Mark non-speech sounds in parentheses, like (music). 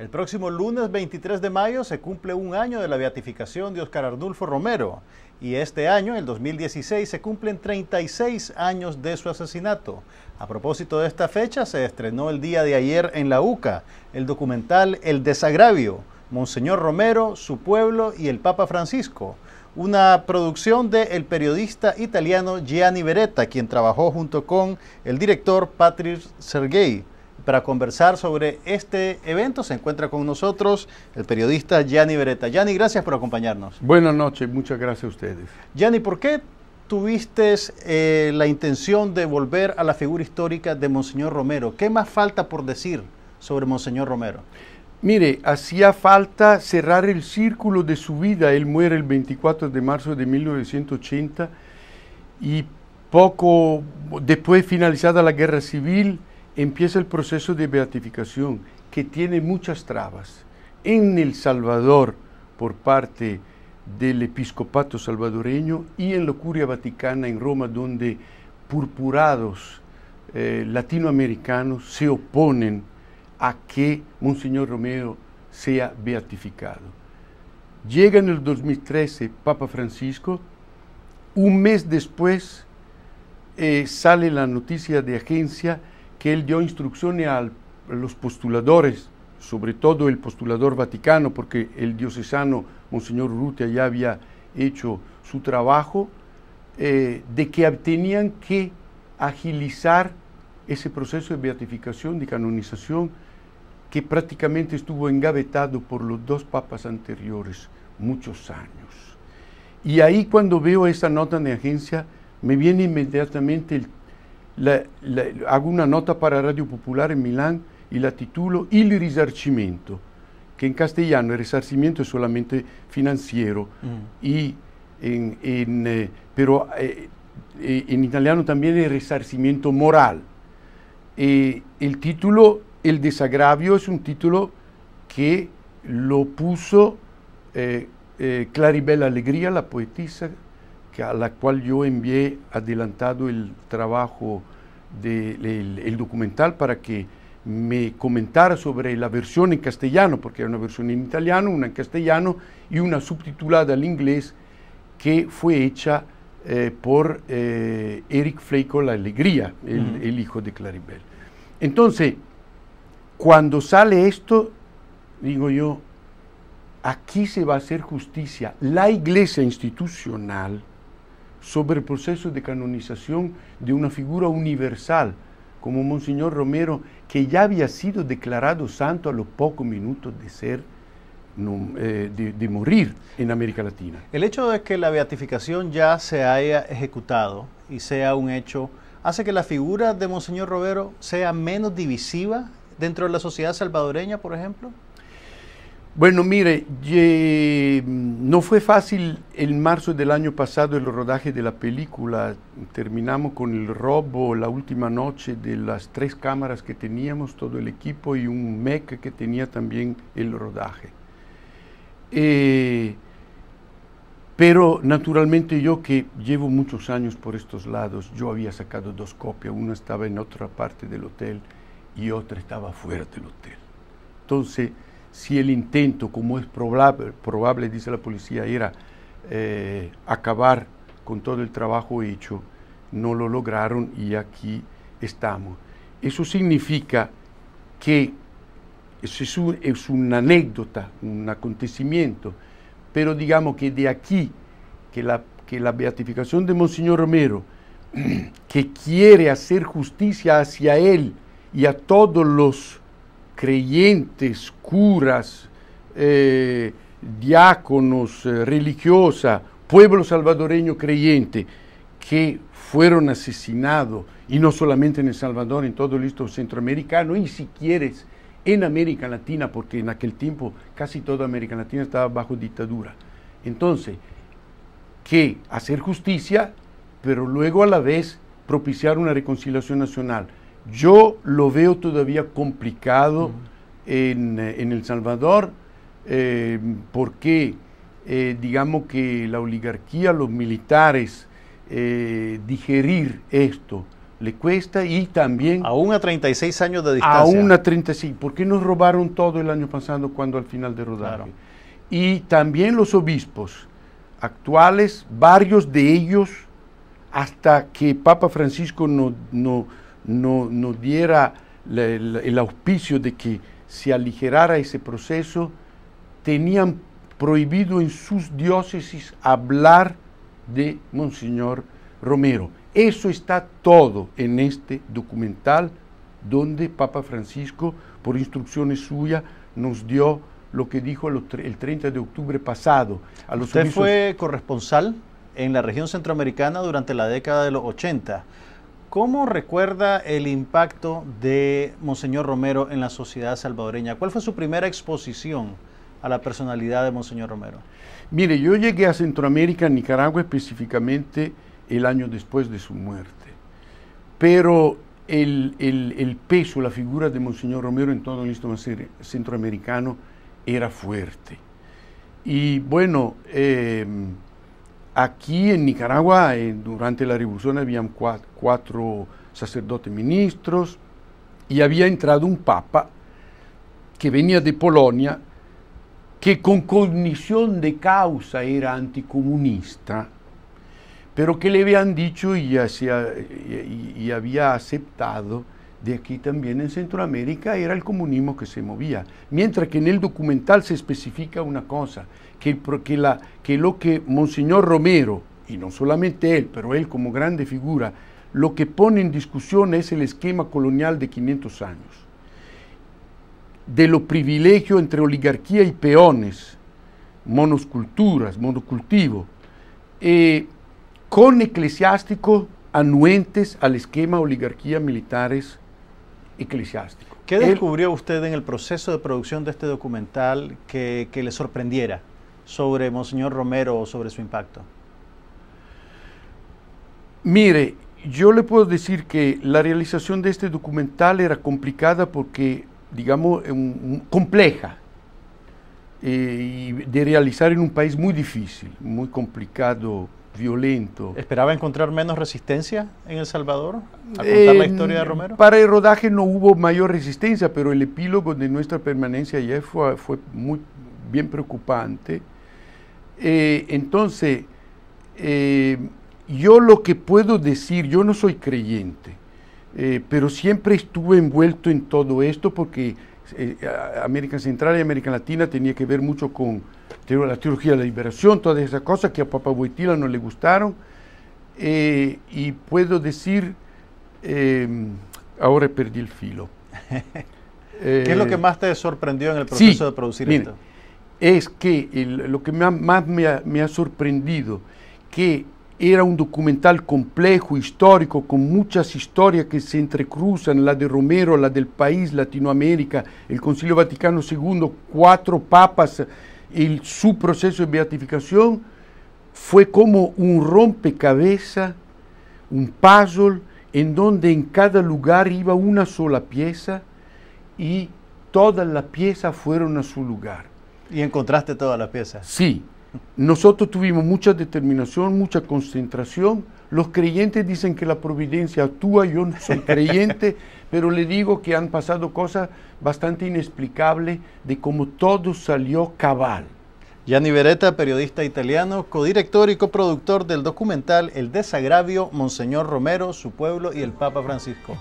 El próximo lunes 23 de mayo se cumple un año de la beatificación de Oscar Arnulfo Romero y este año, el 2016, se cumplen 36 años de su asesinato. A propósito de esta fecha, se estrenó el día de ayer en la UCA el documental El desagravio, Monseñor Romero, su pueblo y el Papa Francisco, una producción del periodista italiano Gianni Beretta, quien trabajó junto con el director Patrick Sergei. Para conversar sobre este evento se encuentra con nosotros el periodista Gianni Beretta. Gianni, gracias por acompañarnos. Buenas noches, muchas gracias a ustedes. Gianni, ¿por qué tuviste eh, la intención de volver a la figura histórica de Monseñor Romero? ¿Qué más falta por decir sobre Monseñor Romero? Mire, hacía falta cerrar el círculo de su vida. Él muere el 24 de marzo de 1980 y poco después finalizada la guerra civil, empieza el proceso de beatificación que tiene muchas trabas. En El Salvador, por parte del episcopato salvadoreño y en la curia vaticana en Roma, donde purpurados eh, latinoamericanos se oponen a que Monseñor Romeo sea beatificado. Llega en el 2013 Papa Francisco, un mes después eh, sale la noticia de agencia que él dio instrucciones a los postuladores, sobre todo el postulador vaticano, porque el diocesano Monseñor Rutia ya había hecho su trabajo, eh, de que tenían que agilizar ese proceso de beatificación, de canonización, que prácticamente estuvo engavetado por los dos papas anteriores muchos años. Y ahí cuando veo esa nota de agencia, me viene inmediatamente el la, la, hago una nota para Radio Popolare en Milán y la titulo Il risarcimento, che in castellano il risarcimento è solamente financiero, mm. in, en, en, eh, pero italiano también el resarcimiento moral. Eh, el título El desagravio è un título che lo puso eh, eh, Claribella Alegría, la poetessa que a la cual yo envié adelantado el trabajo del de, el, documental para que me comentara sobre la versión en castellano, porque era una versión en italiano, una en castellano y una subtitulada al inglés que fue hecha eh, por eh, Eric Fleiko La Alegría, el, hijo de Claribel. Entonces, cuando sale esto, digo yo, aquí se va a hacer justicia. La iglesia institucional sobre el proceso de canonización de una figura universal como Monseñor Romero, que ya había sido declarado santo a los pocos minutos de ser eh, de, morir en América Latina. El hecho de que la beatificación ya se haya ejecutado y sea un hecho hace que la figura de Monseñor Romero sea menos divisiva dentro de la sociedad salvadoreña, por ejemplo. Bueno, mire, no fue fácil el marzo del año pasado el rodaje de la película. Terminamos con el robo la última noche de las tres cámaras que teníamos, todo el equipo y un MEC que tenía también el rodaje. Eh, pero naturalmente yo que llevo muchos años por estos lados, yo había sacado dos copias, una estaba en otra parte del hotel y otra estaba fuera del hotel. Entonces, si el intento, como es probable, probable dice la policía, era eh, acabar con todo el trabajo hecho, no lo lograron y aquí estamos. Eso significa que eso es, una anécdota, un acontecimiento, pero digamos que de aquí, que la, que la beatificación de Monseñor Romero, (clears throat) que quiere hacer justicia hacia él y a todos los creyentes, curas, eh, diáconos, eh, religiosa, pueblo salvadoreño creyente, que fueron asesinados, y no solamente en El Salvador, en todo el listo centroamericano, y si quieres, en América Latina, porque en aquel tiempo casi toda América Latina estaba bajo dictadura. Entonces, que hacer justicia, pero luego a la vez propiciar una reconciliación nacional. Yo lo veo todavía complicado eh, en, El Salvador eh, porque eh, digamos que la oligarquía, los militares, digerir esto le cuesta y también... Aún a 36 años de distancia. Aún a 36, qué nos robaron todo el año pasado cuando al final de Y también los obispos actuales, varios de ellos, hasta que Papa Francisco no nos no diera el auspicio de que se aligerara ese proceso, tenían prohibido en sus diócesis hablar de Monseñor Romero. Eso está todo en este documental donde Papa Francisco, por instrucciones suyas, nos dio lo que dijo el 30 de octubre pasado. A ¿Usted fue corresponsal en la región centroamericana durante la década de los 80? ¿Cómo recuerda el impacto de Monseñor Romero en la sociedad salvadoreña? ¿Cuál fue su primera exposición a la personalidad de Monseñor Romero? Mire, yo llegué a Centroamérica, a Nicaragua específicamente, el año después de su muerte. Pero el, el, peso, la figura de Monseñor Romero en todo el Istmo centroamericano era fuerte. Y bueno, eh, Aquí en Nicaragua, eh, durante la revolución, habían cuatro, sacerdotes ministros y había entrado un papa que venía de Polonia, que con cognición de causa era anticomunista, pero que le habían dicho y había aceptado de aquí también en Centroamérica era el comunismo que se movía. Mientras que en el documental se especifica una cosa, que, lo que Monseñor Romero, y no solamente él, pero él como grande figura, lo que pone en discusión es el esquema colonial de 500 años, de lo privilegio entre oligarquía y peones, monosculturas, monocultivo, eh, con eclesiásticos anuentes al esquema oligarquía militares eclesiástico. ¿Qué descubrió usted en el proceso de producción de este documental que, le sorprendiera sobre Monseñor Romero o sobre su impacto? Mire, yo le puedo decir que la realización de este documental era complicada porque, digamos, compleja. Eh, y de realizar en un país muy difícil, muy complicado violento. ¿Esperaba encontrar menos resistencia en El Salvador a contar la eh, historia de Romero? Para el rodaje no hubo mayor resistencia, pero el epílogo de nuestra permanencia allá fue, muy bien preocupante. Eh, entonces, eh, yo lo que puedo decir, yo no soy creyente, pero siempre estuve envuelto en todo esto porque eh, América Central y América Latina tenía que ver mucho con la teología de la liberación, todas esas cosas que a Papa Boitila no le gustaron. Eh, y puedo decir, eh, ahora perdí el filo. (laughs) ¿Qué es lo que más te sorprendió en el proceso de producir esto? Es que lo que más, me, ha, me ha sorprendido, que era un documental complejo, histórico, con muchas historias que se entrecruzan, la de Romero, la del país, Latinoamérica, el Concilio Vaticano II, cuatro papas, el, su proceso de beatificación, fue como un rompecabezas, un puzzle, en donde en cada lugar iba una sola pieza y todas las piezas fueron a su lugar. ¿Y encontraste todas las piezas? Sí, nosotros tuvimos mucha determinación, mucha concentración. Los creyentes dicen que la providencia actúa, yo no soy creyente, (laughs) pero le digo que han pasado cosas bastante inexplicables de cómo todo salió cabal. Gianni Beretta, periodista italiano, codirector y coproductor del documental El desagravio, Monseñor Romero, su pueblo y el Papa Francisco.